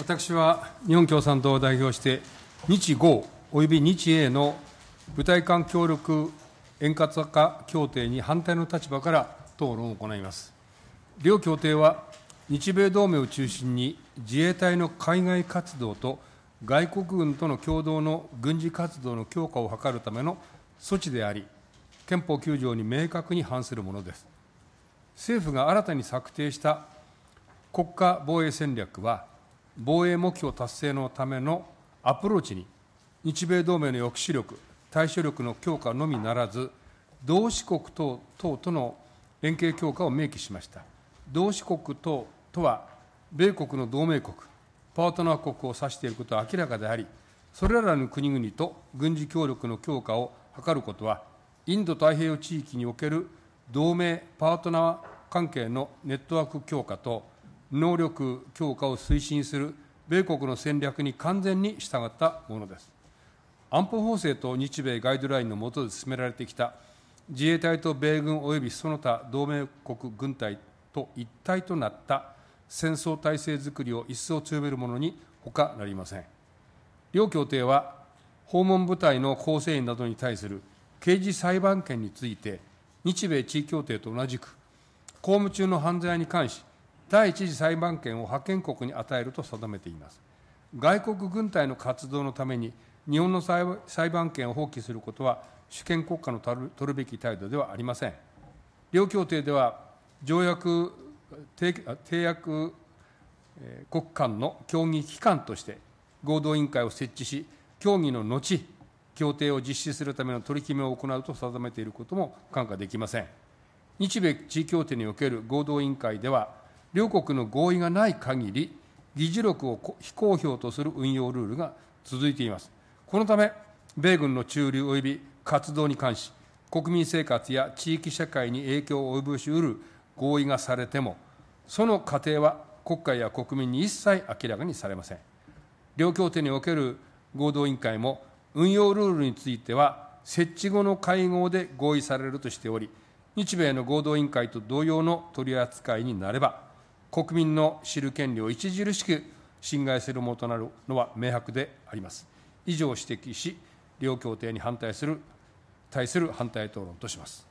私は日本共産党を代表して、日豪および日英の部隊間協力円滑化協定に反対の立場から討論を行います。両協定は、日米同盟を中心に自衛隊の海外活動と外国軍との共同の軍事活動の強化を図るための措置であり、憲法9条に明確に反するものです。政府が新たに策定した国家防衛戦略は、防衛目標達成のためのアプローチに、日米同盟の抑止力、対処力の強化のみならず、同志国等等との連携強化を明記しました。同志国等とは、米国の同盟国、パートナー国を指していることは明らかであり、それらの国々と軍事協力の強化を図ることは、インド太平洋地域における同盟パートナー関係のネットワーク強化と能力強化を推進する米国の戦略に完全に従ったものです。安保法制と日米ガイドラインの下で進められてきた自衛隊と米軍及びその他同盟国軍隊と一体となった戦争体制づくりを一層強めるものにほかなりません。両協定は訪問部隊の構成員などに対する刑事裁判権について日米地位協定と同じく公務中の犯罪に関し第一次裁判権を派遣国に与えると定めています外国軍隊の活動のために日本の裁判権を放棄することは主権国家の取るべき態度ではありません両協定では条約締約国間の協議機関として合同委員会を設置し協議の後協定を実施するための取り決めを行うと定めていることも看過できません日米地位協定における合同委員会では両国の合意がない限り、議事録を非公表とする運用ルールが続いています。このため、米軍の駐留及び活動に関し、国民生活や地域社会に影響を及ぼしうる合意がされても、その過程は国会や国民に一切明らかにされません。両協定における合同委員会も、運用ルールについては、設置後の会合で合意されるとしており、日米の合同委員会と同様の取り扱いになれば、国民の知る権利を著しく侵害するものとなるのは明白であります。以上指摘し、両協定に反対する、対する反対討論とします。